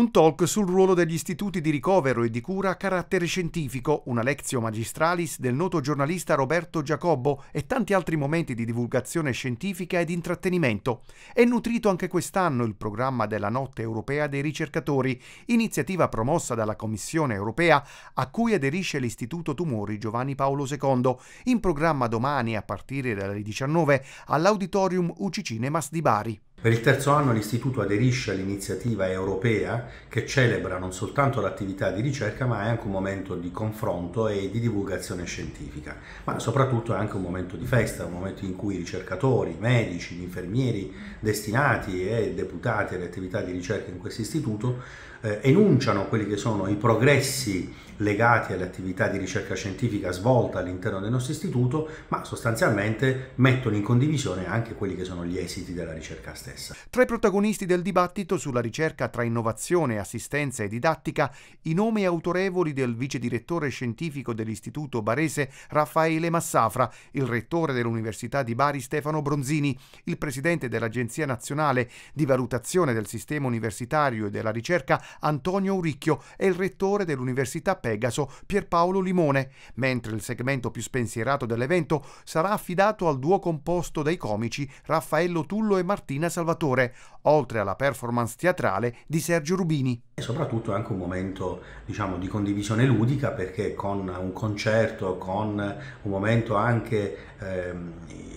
Un talk sul ruolo degli istituti di ricovero e di cura a carattere scientifico, una lezione magistralis del noto giornalista Roberto Giacobbo e tanti altri momenti di divulgazione scientifica ed intrattenimento. È nutrito anche quest'anno il programma della Notte Europea dei Ricercatori, iniziativa promossa dalla Commissione Europea a cui aderisce l'Istituto Tumori Giovanni Paolo II, in programma domani a partire dalle 19 all'Auditorium UCC Cinemas di Bari. Per il terzo anno l'Istituto aderisce all'iniziativa europea che celebra non soltanto l'attività di ricerca ma è anche un momento di confronto e di divulgazione scientifica, ma soprattutto è anche un momento di festa, un momento in cui i ricercatori, i medici, gli infermieri destinati e deputati alle attività di ricerca in questo istituto eh, enunciano quelli che sono i progressi legati all'attività di ricerca scientifica svolta all'interno del nostro istituto, ma sostanzialmente mettono in condivisione anche quelli che sono gli esiti della ricerca stessa stessa. Tra i protagonisti del dibattito sulla ricerca tra innovazione, assistenza e didattica, i nomi autorevoli del vice direttore scientifico dell'Istituto Barese Raffaele Massafra, il rettore dell'Università di Bari Stefano Bronzini, il presidente dell'Agenzia Nazionale di Valutazione del Sistema Universitario e della Ricerca Antonio Uricchio e il rettore dell'Università Pegaso Pierpaolo Limone, mentre il segmento più spensierato dell'evento sarà affidato al duo composto dai comici Raffaello Tullo e Martina Sabatini. Salvatore, oltre alla performance teatrale di Sergio Rubini. E soprattutto è anche un momento diciamo, di condivisione ludica perché con un concerto, con un momento anche eh,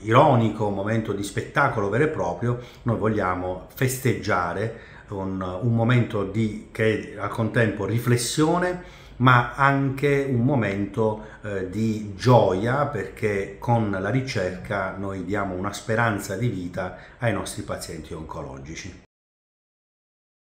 ironico, un momento di spettacolo vero e proprio, noi vogliamo festeggiare un, un momento di, che è al contempo riflessione ma anche un momento eh, di gioia perché con la ricerca noi diamo una speranza di vita ai nostri pazienti oncologici.